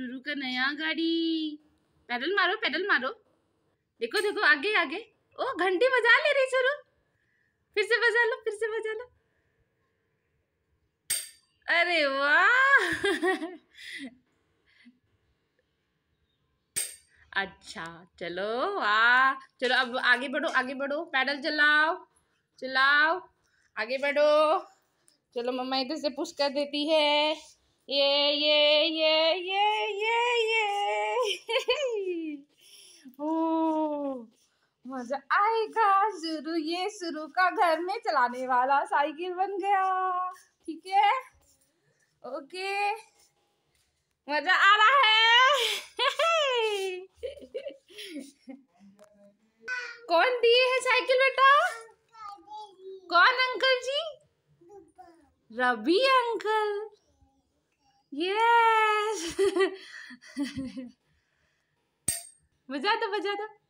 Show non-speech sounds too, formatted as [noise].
चुरू का नया गाड़ी पैडल मारो पैडल मारो देखो देखो आगे आगे ओ घंटी बजा ले रही चुरू फिर से बजा लो फिर से बजा लो अरे वाह [laughs] अच्छा चलो वाह चलो अब आगे बढ़ो आगे बढ़ो पैडल चलाओ चलाओ आगे बढ़ो चलो मम्मा इधर से पुश कर देती है ये ये मजा आएगा शुरू ये शुरू का घर में चलाने वाला साइकिल बन गया ठीक है ओके मजा आ रहा है कौन दिए है साइकिल बेटा कौन uncle ji Ravi uncle yes बजा दो बजा दो